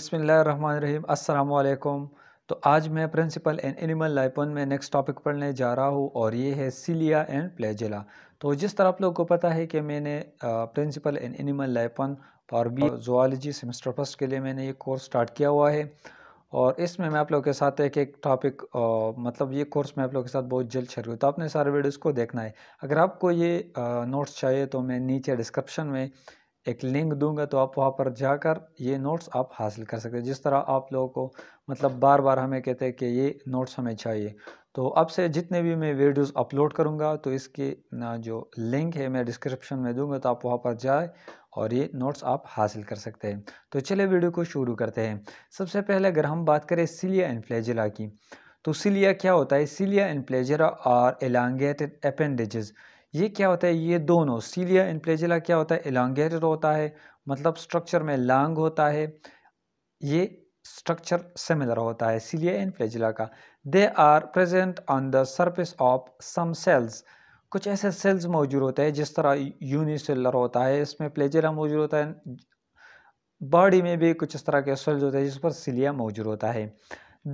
बिसमीम् अल्लाम तो आज मैं प्रिंसिपल एंड एनिमल लाइपन में नेक्स्ट टॉपिक पढ़ने जा रहा हूँ और ये है सिलिया एंड प्लेजिला तो जिस तरह आप लोगों को पता है कि मैंने प्रिंसिपल एंड एनिमल लाइपन और बी जोआलॉजी सेमेस्टर फर्स्ट के लिए मैंने ये कोर्स स्टार्ट किया हुआ है और इसमें मैं आप लोगों के साथ एक एक टॉपिक मतलब ये कोर्स मैं आप लोगों के साथ बहुत जल्द शेयर करूँ तो आपने सारे वीडियोज़ को देखना है अगर आपको ये नोट्स चाहिए तो मैं नीचे डिस्क्रिप्शन में एक लिंक दूंगा तो आप वहाँ पर जाकर ये नोट्स आप हासिल कर सकते हैं जिस तरह आप लोगों को मतलब बार बार हमें कहते हैं कि ये नोट्स हमें चाहिए तो अब से जितने भी मैं वीडियोस अपलोड करूँगा तो इसके जो लिंक है मैं डिस्क्रिप्शन में दूंगा तो आप वहाँ पर जाए और ये नोट्स आप हासिल कर सकते हैं तो चले वीडियो को शुरू करते हैं सबसे पहले अगर हम बात करें सिलिया इन्फ्लेजला की तो सिलिया क्या होता है सिलिया इन्फ्लेजरा और एलांगेटेड अपेंडेजेस ये क्या होता है ये दोनों सीलिया एंड प्लेजिला क्या होता है एलॉन्गेटेड होता है मतलब स्ट्रक्चर में लॉन्ग होता है ये स्ट्रक्चर सिमिलर होता है सीलिया एंड फ्लेजिला का they are present on the surface of some cells कुछ ऐसे सेल्स मौजूद होते हैं जिस तरह यूनिसेलर होता है इसमें प्लेजिला मौजूद होता है बॉडी में भी कुछ इस तरह के सेल्स होते हैं जिस पर सिलिया मौजूद होता है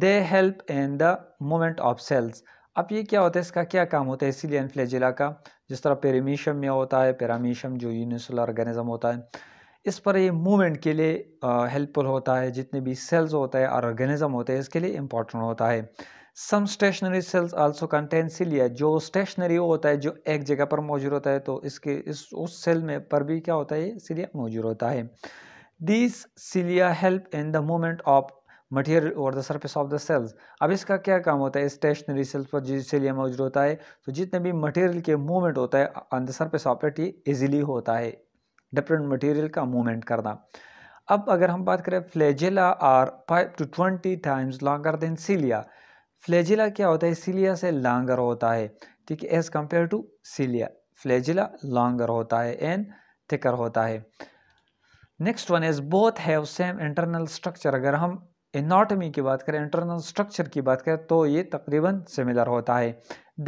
they help in the movement of cells अब ये क्या होता है इसका क्या काम होता है सिलिया एंड फ्लेजिला का जिस तरह पेरेमीशम में होता है पेरामीशियम जो यूनिसुलर ऑर्गेनिज्म होता है इस पर ये मूवमेंट के लिए हेल्पफुल होता है जितने भी सेल्स होता है और ऑर्गेनिज्म होते हैं इसके लिए इम्पॉर्टेंट होता है some stationary cells also contain cilia जो स्टेशनरी होता है जो एक जगह पर मौजूद होता है तो इसके इस उस सेल में पर भी क्या होता है सिलिया मौजूद होता है this cilia help in the movement of material और the surface of the cells अब इसका क्या काम होता है स्टेशनरी सेल्स पर जिसलिए मौजूद होता है तो जितने भी मटेरियल के मूवमेंट होता है on the surface of it ये ईजिली होता है डिफरेंट मटेरियल का मूवमेंट करना अब अगर हम बात करें flagella are five to twenty times longer than cilia flagella क्या होता है सीलिया से लॉन्गर होता है ठीक है as compare to cilia flagella longer होता है एंड थिकर होता है next one is both have same internal structure अगर हम इनाटमी की बात करें इंटरनल स्ट्रक्चर की बात करें तो ये तकरीबन सिमिलर होता है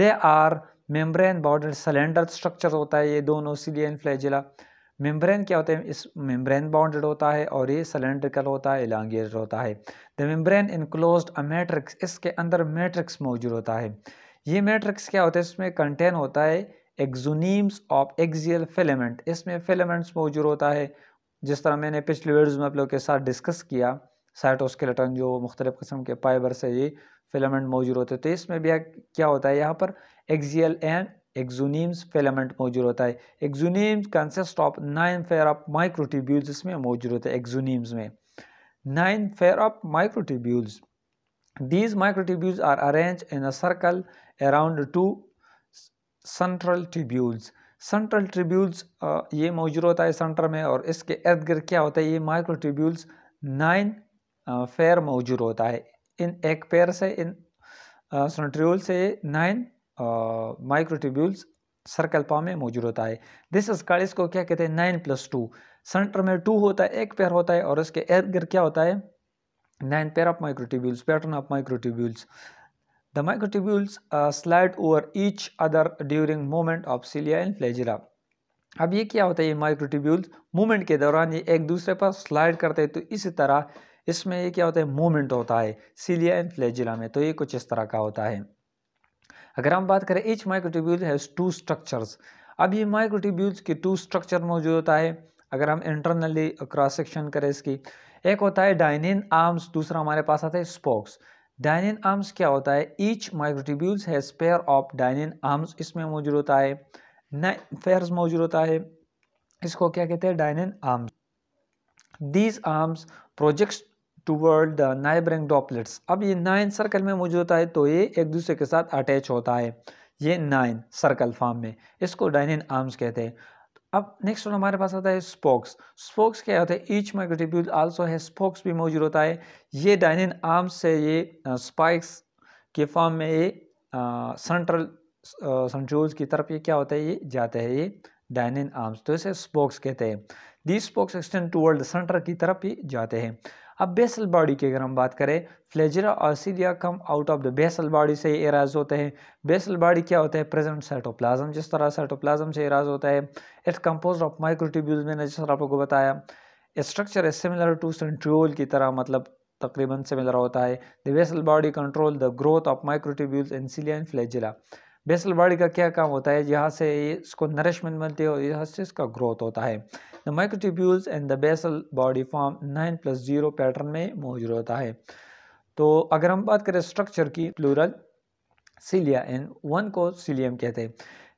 they are membrane border cylinder structure होता है ये दोनों सीलियन फ्लैजिला मेम्ब्रेन क्या होता है इस मेम्ब्रेन बाउंडेड होता है और ये सिलेंड्रिकल होता है एलांगेटेड होता है the membrane enclose a matrix इसके अंदर मैट्रिक्स मौजूद होता है ये मैट्रिक्स क्या होता है इसमें कंटेन होता है एक्जोनीम्स ऑफ एक्जियल फिलेमेंट इसमें फिलेमेंट्स मौजूद होता है जिस तरह मैंने पिछले वीडियोज़ में आप लोग के साथ डिस्कस किया साइटोस्केलेटन जो मुख्तलिफ़ किस्म के पाइबर से ये फिलामेंट मौजूद होते हैं तो इसमें भी क्या होता है यहाँ पर एक्जियल एंड एक्जूनिम्स फिलामेंट मौजूद होता है axonemes consist of nine pair of microtubules इसमें मौजूद होते हैं एक्जूनिम्स में nine pair of microtubules these microtubules are arrange in a circle around two central tubules central tubules ये मौजूद होता है सेंटर में और इसके इर्द गिर्द क्या होता है ये माइक्रोट्यूब्यूल्स नाइन फेयर मौजूद होता है इन एक पेयर से इन सोनट्रियूल से नाइन माइक्रोट्यूब्यूल्स सर्कल पाव में मौजूद होता है दिस कार्ड इसको क्या कहते हैं नाइन प्लस टू सेंटर में टू होता है एक पेयर होता है और उसके एयर क्या होता है nine pair of microtubules pattern of microtubules the microtubules slide over each other during moment of of and and अब ये क्या होता है ये माइक्रोट्यूब्यूल्स मूवमेंट के दौरान ये एक दूसरे पर स्लाइड करते हैं तो इसी तरह इसमें ये क्या होता है मूवमेंट होता है सीलिया एंड फ्लैजिला में तो ये कुछ इस तरह का होता है अगर हम बात करें each microtubule has two structures अब ये माइक्रोट्यूब्यूल्स के टू स्ट्रक्चर मौजूद होता है अगर हम इंटरनली क्रॉस सेक्शन करें इसकी एक होता है डायनिन आर्म्स दूसरा हमारे पास आता है स्पोक्स डायनिन आर्म्स क्या होता है each microtubules has pair of dynein arms इसमें मौजूद होता है नेयर्स मौजूद होता है इसको क्या कहते हैं dynein arms these arms projects toward the neighbouring doublets अब ये नाइन सर्कल में मौजूद होता है तो ये एक दूसरे के साथ अटैच होता है ये नाइन सर्कल फॉर्म में इसको डाइनिन आर्म्स कहते हैं अब नेक्स्ट वन हमारे पास आता है स्पोक्स स्पोक्स क्या होता है ईच माइक्रोटिब्यूल आल्सो है स्पोक्स भी मौजूद होता है ये डाइनिन आर्म्स से ये स्पाइक्स के फॉर्म में ये सेंट्रल सेंट्रूल्स की तरफ ये क्या होता है ये तो जाते हैं ये डाइनिन आर्म्स तो इसे स्पोक्स कहते हैं the spokes extend toward centre की तरफ ही जाते हैं अब बेसल बॉडी की अगर हम बात करें फ्लेजरा और cilia come out of the basal body से एराज होते हैं बेसल बॉडी क्या होता है प्रेजेंट साइटोप्लाजम जिस तरह साइटोप्लाज्म से एराज होता है इट्स कंपोज ऑफ माइक्रोट्यूब्यूल मैंने जिस तरह आपको बताया structure is similar to centriole की तरह मतलब तकरीबन सिमिलर होता है the basal body control the growth of microtubules in cilia and flagella basal body का क्या काम होता है यहाँ से इसको नरिशमेंट मिलती है और यहाँ से इसका ग्रोथ होता है the microtubules and the basal body form nine plus zero pattern में मौजूद होता है तो अगर हम बात करें स्ट्रक्चर की प्लूरल सीलिया एंड वन को सीलियम कहते हैं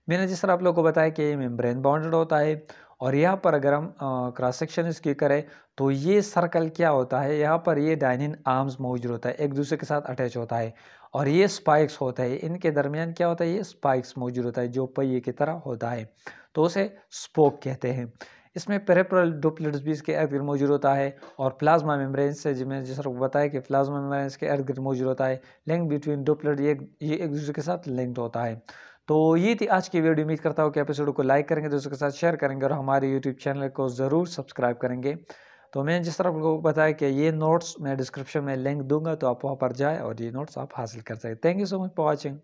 मैंने जिस तरह आप लोगों को बताया कि ये मेम्ब्रेन बाउंडेड होता है और यहाँ पर अगर हम क्रॉस सेक्शन इसकी करें तो ये सर्कल क्या होता है यहाँ पर ये डाइनिन आर्म्स मौजूद होता है एक दूसरे के साथ अटैच होता है और ये स्पाइक्स होता है इनके दरमियान क्या होता है ये स्पाइक्स मौजूद होता है जो पहिए की तरह होता है तो उसे स्पोक कहते हैं इसमें पेरेपरल डोपलेट्स भी इसके अर्द मौजूद होता है और प्लाज्मा मेम्ब्रेन से जिसमें जिस को बताया कि प्लाज्मा मेम्ब्रेन के अर्द मौजूद होता है लिंक बिटवीन डोपलेट ये ये एक दूसरे के साथ लिंक्ड होता है तो ये थी आज की वीडियो उम्मीद करता हूँ कि एपिसोड को लाइक करेंगे दोस्तों के साथ शेयर करेंगे और हमारे यूट्यूब चैनल को ज़रूर सब्सक्राइब करेंगे तो मैंने जिस तरह आपको बताया कि ये नोट्स मैं डिस्क्रिप्शन में लिंक दूंगा तो आप वहाँ पर जाए और ये नोट्स आप हासिल कर सकें thank you so much for watching